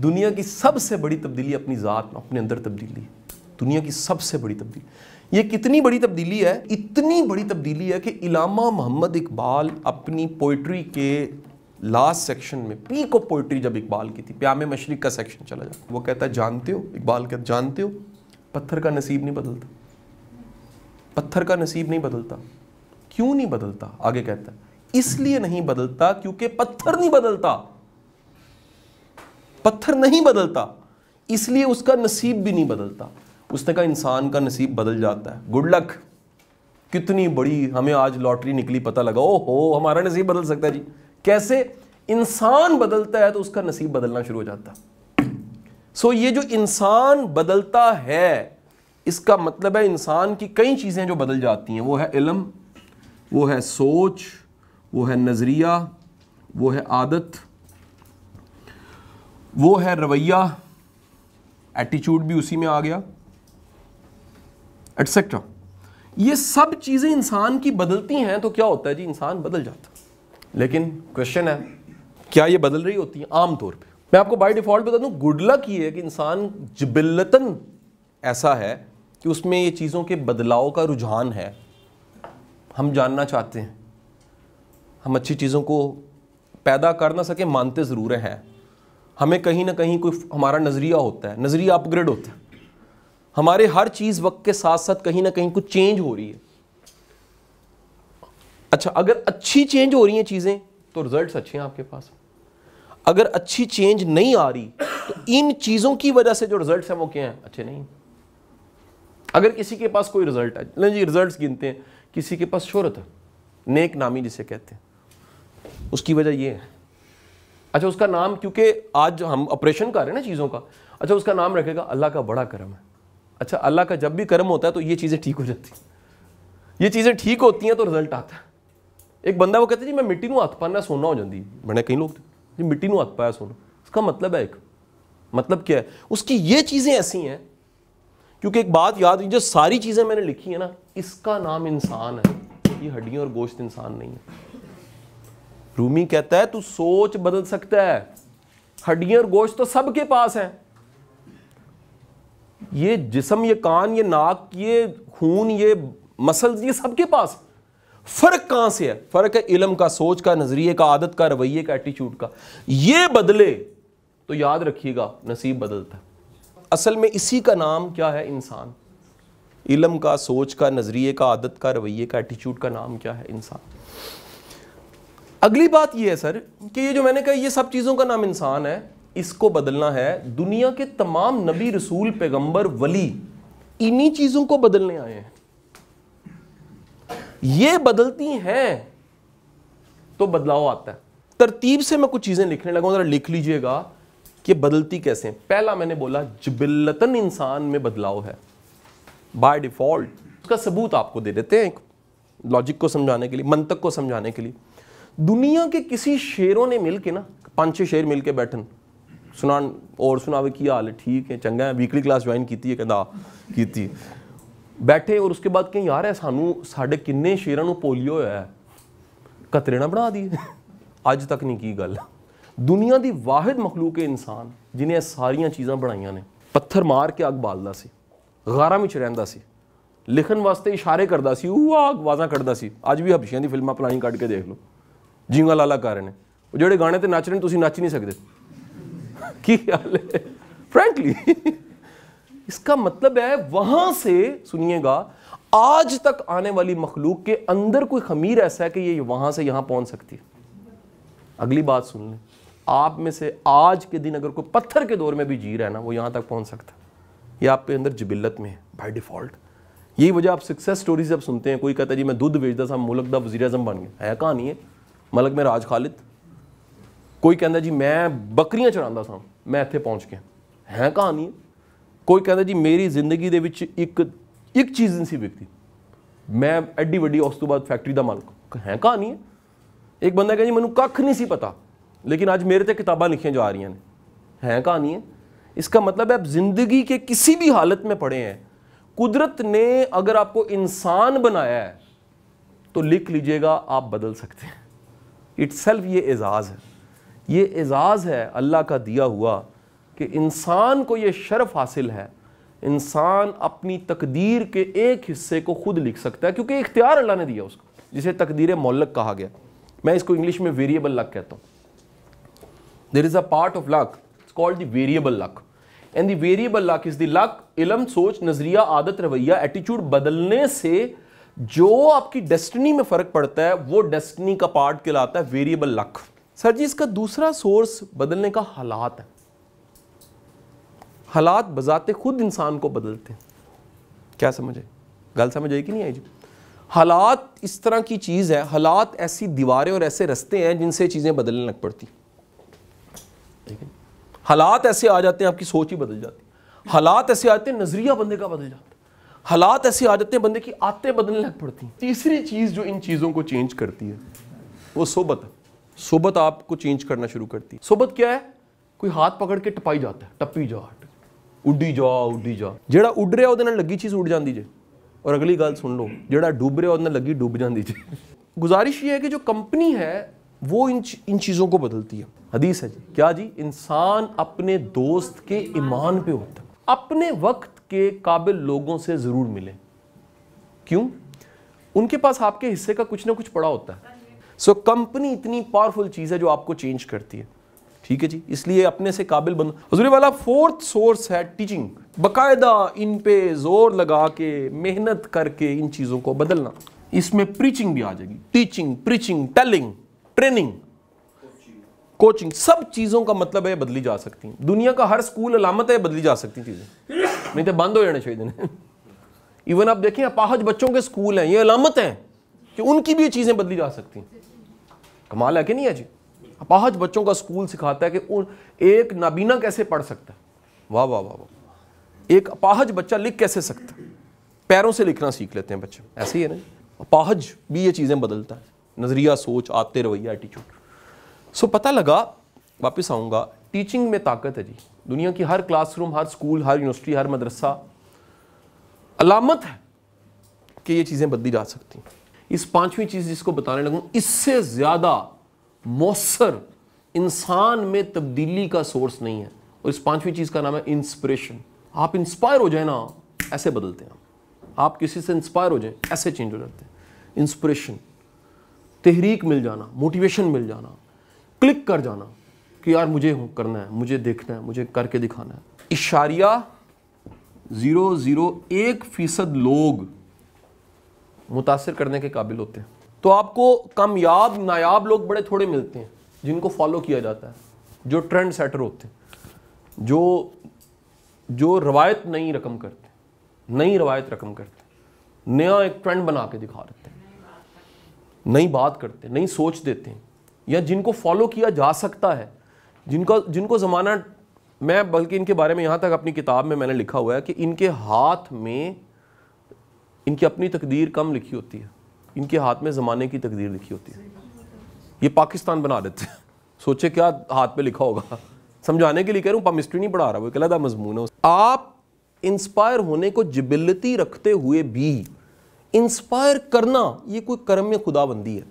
दुनिया की सबसे बड़ी तब्दीली अपनी ज़ात में अपने अंदर तब्दीली दुनिया की सबसे बड़ी तब्दीली ये कितनी बड़ी तब्दीली है इतनी बड़ी तब्दीली है कि इलामा मोहम्मद इकबाल अपनी पोइट्री के लास्ट सेक्शन में पीक ऑफ पोइट्री जब इकबाल की थी प्यामे मशरक का सेक्शन चला जाता वो कहता है जानते हो इकबाल कहते जानते हो पत्थर का नसीब नहीं बदलता पत्थर का नसीब नहीं बदलता क्यों नहीं बदलता आगे कहता है इसलिए नहीं बदलता क्योंकि पत्थर नहीं बदलता पत्थर नहीं बदलता इसलिए उसका नसीब भी नहीं बदलता उसने कहा इंसान का नसीब बदल जाता है गुड लक कितनी बड़ी हमें आज लॉटरी निकली पता लगा ओ हो हमारा नसीब बदल सकता है जी कैसे इंसान बदलता है तो उसका नसीब बदलना शुरू हो जाता सो ये जो इंसान बदलता है इसका मतलब है इंसान की कई चीज़ें जो बदल जाती हैं वो है इलम वो है सोच वो है नज़रिया वो है आदत वो है रवैया एटीट्यूड भी उसी में आ गया एटसेट्रा ये सब चीज़ें इंसान की बदलती हैं तो क्या होता है जी इंसान बदल जाता लेकिन क्वेश्चन है क्या ये बदल रही होती है आमतौर पर मैं आपको बाई डिफ़ॉल्ट बता दूं गुड लक ये है कि इंसान जबिलतन ऐसा है कि उसमें ये चीज़ों के बदलाव का रुझान है हम जानना चाहते हैं हम अच्छी चीज़ों को पैदा कर ना सके मानते ज़रूर हैं हमें कहीं ना कहीं कोई हमारा नज़रिया होता है नज़रिया अपग्रेड होता है हमारे हर चीज़ वक्त के साथ साथ कहीं ना कहीं कुछ चेंज हो रही है अच्छा अगर अच्छी चेंज हो रही हैं चीज़ें तो रिजल्ट्स अच्छे हैं आपके पास अगर अच्छी चेंज नहीं आ रही तो इन चीज़ों की वजह से जो रिजल्ट हैं वो क्या हैं अच्छे नहीं अगर किसी के पास कोई रिजल्ट है जी रिजल्ट गिनते हैं किसी के पास शोहरत है नेक नामी जिसे कहते हैं उसकी वजह ये है अच्छा उसका नाम क्योंकि आज हम ऑपरेशन कर रहे हैं ना चीज़ों का अच्छा उसका नाम रखेगा अल्लाह का बड़ा करम है अच्छा अल्लाह का जब भी कर्म होता है तो ये चीज़ें ठीक हो जाती हैं ये चीज़ें ठीक होती हैं तो रिजल्ट आता है एक बंदा वो कहता है जी मैं मिट्टी में हथ पाना सोना हो जाती मैंने कई लोग जी मिट्टी में हथ पाया सोना उसका मतलब है एक मतलब क्या है उसकी ये चीज़ें ऐसी हैं क्योंकि एक बात याद जो सारी चीज़ें मैंने लिखी है ना इसका नाम इंसान है ये हड्डियों और गोश्त इंसान नहीं है रूमी कहता है तू सोच बदल सकता है हड्डियां और गोश्त तो सबके पास है ये जिसम ये कान ये नाक ये खून ये मसल्स ये सबके पास फ़र्क कहां से है फ़र्क है इलम का सोच का नज़रिए का आदत का रवैये का एटीट्यूड का ये बदले तो याद रखिएगा नसीब बदलता है असल में इसी का नाम क्या है इंसान इलम का सोच का नज़रिए का आदत का रवैये का एटीट्यूड का नाम क्या है इंसान अगली बात यह है सर कि ये जो मैंने कहा ये सब चीज़ों का नाम इंसान है इसको बदलना है दुनिया के तमाम नबी रसूल पैगंबर वली इन्हीं चीज़ों को बदलने आए हैं ये बदलती हैं तो बदलाव आता है तरतीब से मैं कुछ चीज़ें लिखने लगा ज़रा लिख लीजिएगा कि बदलती कैसे पहला मैंने बोला जबिल्लतन इंसान में बदलाव है बाय डिफ़ॉल्ट उसका सबूत आपको दे देते हैं लॉजिक को समझाने के लिए मंतक को समझाने के लिए ਦੁਨੀਆ ਕੇ ਕਿਸੇ ਸ਼ੇਰੋਂ ਨੇ ਮਿਲ ਕੇ ਨਾ ਪੰਜ ਛੇ ਸ਼ੇਰ ਮਿਲ ਕੇ ਬੈਠਣ ਸੁਣਾਣ ਔਰ ਸੁਣਾਵੇ ਕੀ ਹਾਲ ਹੈ ਠੀਕ ਹੈ ਚੰਗਾ ਹੈ ਵੀਕਲੀ ਕਲਾਸ ਜੁਆਇਨ ਕੀਤੀ ਹੈ ਕਹਿੰਦਾ ਕੀਤੀ ਬੈਠੇ ਔਰ ਉਸਕੇ ਬਾਅਦ ਕਿ ਯਾਰ ਐ ਸਾਨੂੰ ਸਾਡੇ ਕਿੰਨੇ ਸ਼ੇਰਾਂ ਨੂੰ ਪੋਲੀਓ ਹੋਇਆ ਹੈ ਕਤਰੇ ਨਾ ਬਣਾ ਦਈਏ ਅੱਜ ਤੱਕ ਨਹੀਂ ਕੀ ਗੱਲ ਦੁਨੀਆ ਦੀ ਵਾਹਿਦ ਮਖਲੂਕ ਹੈ ਇਨਸਾਨ ਜਿਨੇ ਸਾਰੀਆਂ ਚੀਜ਼ਾਂ ਬਣਾਈਆਂ ਨੇ ਪੱਥਰ ਮਾਰ ਕੇ ਅੱਗ ਬਾਲਦਾ ਸੀ ਗਾਰਾਂ ਵਿੱਚ ਰਹਿੰਦਾ ਸੀ ਲਿਖਣ ਵਾਸਤੇ ਇਸ਼ਾਰੇ ਕਰਦਾ ਸੀ ਉਹ ਆਵਾਜ਼ਾਂ ਕੱਢਦਾ ਸੀ ਅੱਜ ਵੀ ਹਬਸ਼ੀਆਂ ਦੀ ਫਿਲਮਾਂ ਪਲਾਨਿੰਗ ਕੱਢ ਕੇ ਦੇਖ ਲਓ जीवा लाला कर रहे हैं जोड़े गाने नच रहे ਨੱਚ नच नहीं सकते ਨੱਚ ਨਹੀਂ इसका मतलब है वहां से सुनिएगा आज तक आने वाली मखलूक के अंदर कोई खमीर ऐसा है कि ये वहां से यहां पहुंच सकती है अगली बात सुन लें आप में से आज के दिन अगर कोई पत्थर के दौर में भी जी रहा है ना वो यहां तक पहुंच सकता है ये आपके अंदर जबिलत में है बाई डिफॉल्ट यही वजह आप सक्सेस स्टोरीज आप सुनते हैं कोई कहता है जी मैं दूध बेचता था मुल्क का वजीर अजम बन गया है कहानी है ਮਲਕ ਮੇ ਰਾਜ ਖਾਲਿਦ ਕੋਈ ਕਹਿੰਦਾ ਜੀ ਮੈਂ ਬੱਕਰੀਆਂ ਚਰਾਉਂਦਾ ਸਾਂ ਮੈਂ ਇੱਥੇ ਪਹੁੰਚ ਗਿਆ ਹੈ ਕਹਾਣੀ ਕੋਈ ਕਹਿੰਦਾ ਜੀ ਮੇਰੀ ਜ਼ਿੰਦਗੀ ਦੇ ਵਿੱਚ ਇੱਕ ਇੱਕ ਚੀਜ਼ ਨਹੀਂ ਸੀ ਵਿਕਦੀ ਮੈਂ ਐਡੀ ਵੱਡੀ ਉਸ ਤੋਂ ਬਾਅਦ ਫੈਕਟਰੀ ਦਾ ਮਾਲਕ ਹੈ ਕਹਾਣੀ ਹੈ ਇੱਕ ਬੰਦਾ ਕਹਿੰਦਾ ਜੀ ਮੈਨੂੰ ਕੱਖ ਨਹੀਂ ਸੀ ਪਤਾ ਲੇਕਿਨ ਅੱਜ ਮੇਰੇ ਤੇ ਕਿਤਾਬਾਂ ਲਿਖੀਆਂ ਜਾ ਰਹੀਆਂ ਨੇ ਹੈ ਕਹਾਣੀ ਹੈ इसका ਮਤਲਬ ਹੈ आप ਜ਼ਿੰਦਗੀ के ਕਿਸੇ ਵੀ ਹਾਲਤ में ਪੜੇ हैं ਕੁਦਰਤ ਨੇ ਅਗਰ ਆਪਕੋ ਇਨਸਾਨ ਬਣਾਇਆ ਹੈ तो ਲਿਖ लीजिएगा ਆਪ ਬਦਲ ਸਕਤੇ इट्सल्फ ये एज़ाज़ है ये एज़ाज़ है अल्लाह का दिया हुआ कि इंसान को ये शर्फ हासिल है इंसान अपनी तकदीर के एक हिस्से को खुद लिख सकता है क्योंकि इख्तियार अल्लाह ने दिया उसको जिसे तकदीर मोलक कहा गया मैं इसको इंग्लिश में वेरिएबल लक कहता हूँ there is a part of luck it's called the variable luck and the variable luck is the luck इलम सोच नज़रिया आदत रवैया एटीट्यूड बदलने से जो आपकी डेस्टिनी में फ़र्क पड़ता है वो डेस्टिनी का पार्ट कहलाता है वेरिएबल लक सर जी इसका दूसरा सोर्स बदलने का हालात है हालात बजाते खुद इंसान को बदलते हैं क्या समझे गल समझ आई कि नहीं आई जी हालात इस तरह की चीज़ है हालात ऐसी दीवारें और ऐसे रस्ते हैं जिनसे चीज़ें बदलने लग पड़ती है हालात ऐसे आ जाते हैं आपकी सोच ही बदल जाती हालात ऐसे आते हैं नज़रिया बंदे का बदल जाता हालात ऐसी आदतें बंदे की आते बदलने लग पड़ती हैं तीसरी चीज़ जो इन चीज़ों को चेंज करती है वो सोबत है सोबत आपको चेंज करना शुरू करती है सोबत क्या है कोई हाथ पकड़ के टपाई जाता है टपी जा उडी जा उड्डी जा ਜਿਹੜਾ उड़ रहा ਉਹਦੇ लगी चीज़ उड़ जाती जे और अगली गल सुन लो ਲਓ डूब रहा वो लगी डूब जाती जे गुजारिश ये है कि जो कंपनी है वो इन इन चीज़ों को बदलती है हदीस है जी क्या जी इंसान अपने दोस्त के ईमान पे होता है अपने वक्त के काबिल लोगों से ज़रूर मिलें क्यों उनके पास आपके हिस्से का कुछ ना कुछ पड़ा होता है सो so, कंपनी इतनी पावरफुल चीज़ है जो आपको चेंज करती है ठीक है जी इसलिए अपने से काबिल बन हजूरी वाला फोर्थ सोर्स है टीचिंग बाकायदा इन पे जोर लगा के मेहनत करके इन चीज़ों को बदलना इसमें प्रीचिंग भी आ जाएगी teaching preaching telling training coaching सब चीज़ों का मतलब है बदली जा सकती हैं दुनिया का हर स्कूल अलामत है बदली जा सकती चीज़ें नहीं तो बंद हो जाने चाहिए इवन आप देखें अपाहज बच्चों के स्कूल हैं ये अलामत हैं कि उनकी भी ये चीज़ें बदली जा सकती हैं कमाल है कि नहीं है जी अपाहज बच्चों का स्कूल सिखाता है कि उन एक नाबीना कैसे पढ़ सकता है वाह वाह वाह वाह एक अपाहज बच्चा लिख कैसे सकता है पैरों से लिखना सीख लेते हैं बच्चे ऐसे ही है ना अपाहज भी ये चीज़ें बदलता है नज़रिया सोच आते रवैया एटीट्यूड सो पता लगा वापस आऊँगा टीचिंग में ताकत है जी दुनिया की हर क्लासरूम हर स्कूल हर यूनिवर्सिटी हर मदरसा अलामत है कि ये चीज़ें बदली जा सकती हैं इस पांचवी चीज़ जिसको बताने लगूँ इससे ज़्यादा मौसर इंसान में तब्दीली का सोर्स नहीं है और इस पांचवी चीज़ का नाम है इंस्पिरेशन आप इंस्पायर हो जाए ना ऐसे बदलते हैं आप किसी से इंस्पायर हो जाए ऐसे चेंज हो जाते हैं इंस्पिरेशन तहरीक मिल जाना मोटिवेशन मिल जाना क्लिक कर जाना कि यार मुझे करना है मुझे देखना है मुझे करके दिखाना है इशारिया ज़ीरो ज़ीरो एक फ़ीसद लोग मुतासर करने के काबिल होते हैं तो आपको कामयाब नायाब लोग बड़े थोड़े मिलते हैं जिनको फॉलो किया जाता है जो ट्रेंड सेटर होते हैं जो जो रवायत नई रकम करते नई रवायत रकम करते नया एक ट्रेंड बना के दिखा देते हैं नई बात करते नई सोच देते हैं या जिनको फॉलो किया जा सकता है जिनका जिनको ज़माना मैं बल्कि इनके बारे में यहाँ तक अपनी किताब में मैंने लिखा हुआ है कि इनके हाथ में इनकी अपनी तकदीर कम लिखी होती है इनके हाथ में ज़माने की तकदीर लिखी होती है ये पाकिस्तान बना देते हैं सोचे क्या हाथ पे लिखा होगा समझाने के लिए कह रहा हूँ पमिस्ट्री नहीं पढ़ा रहा वो कलदा मजमून है आप इंस्पायर होने को जबिलती रखते हुए भी इंस्पायर करना ये कोई कर्म में खुदाबंदी है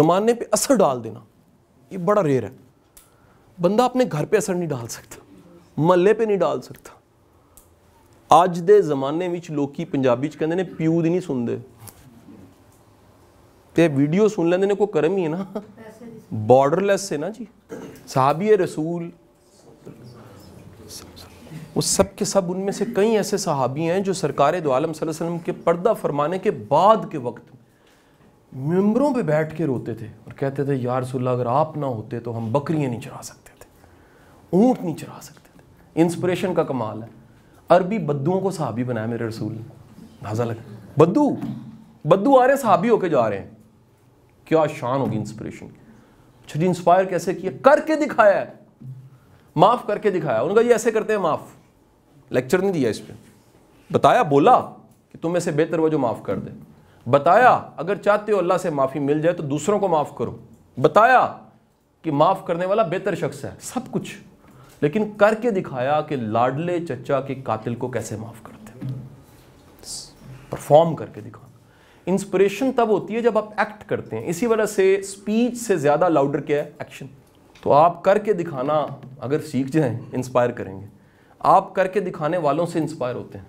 ज़माने पे असर डाल देना ये बड़ा रेयर है बंदा अपने घर पे असर नहीं डाल सकता महल पे नहीं डाल सकता आज दे जमाने विच लोग पंजाबी कहते हैं प्यू दी नहीं सुनते ते वीडियो सुन लेंगे कोई कर्म ही है ना बॉर्डरलैस है ना जी साहब ये रसूल उस सब के सब उनमें से कई ऐसे सहाबी हैं जो सरकार दो आलम सल्लल्लाहु अलैहि वसल्लम के पर्दा फरमाने के बाद के वक्त मेम्बरों पे बैठ के रोते थे और कहते थे यार सुल्ला अगर आप ना होते तो हम बकरियां नहीं चरा सकते थे ऊँट नहीं चरा सकते थे इंस्पिरेशन का कमाल है अरबी बद्दुओं को साहबी बनाया मेरे रसूल ने लाजा लगा बद्दू बद्दू आ रहे हैं सहाबी होके जा रहे हैं क्या शान होगी इंस्पिरेशन अच्छा जी इंस्पायर कैसे किया करके दिखाया माफ़ करके दिखाया उनका ये ऐसे करते हैं माफ़ लेक्चर नहीं दिया इस पर बताया बोला कि तुम ऐसे बेहतर वह जो माफ़ कर दे बताया अगर चाहते हो अल्लाह से माफ़ी मिल जाए तो दूसरों को माफ़ करो बताया कि माफ़ करने वाला बेहतर शख्स है सब कुछ लेकिन करके दिखाया कि लाडले चचा के कातिल को कैसे माफ़ करते परफॉर्म करके दिखा इंस्पिरेशन तब होती है जब आप एक्ट करते हैं इसी वजह से स्पीच से ज़्यादा लाउडर क्या है एक्शन तो आप करके दिखाना अगर सीख जाए इंस्पायर करेंगे आप करके दिखाने वालों से इंस्पायर होते हैं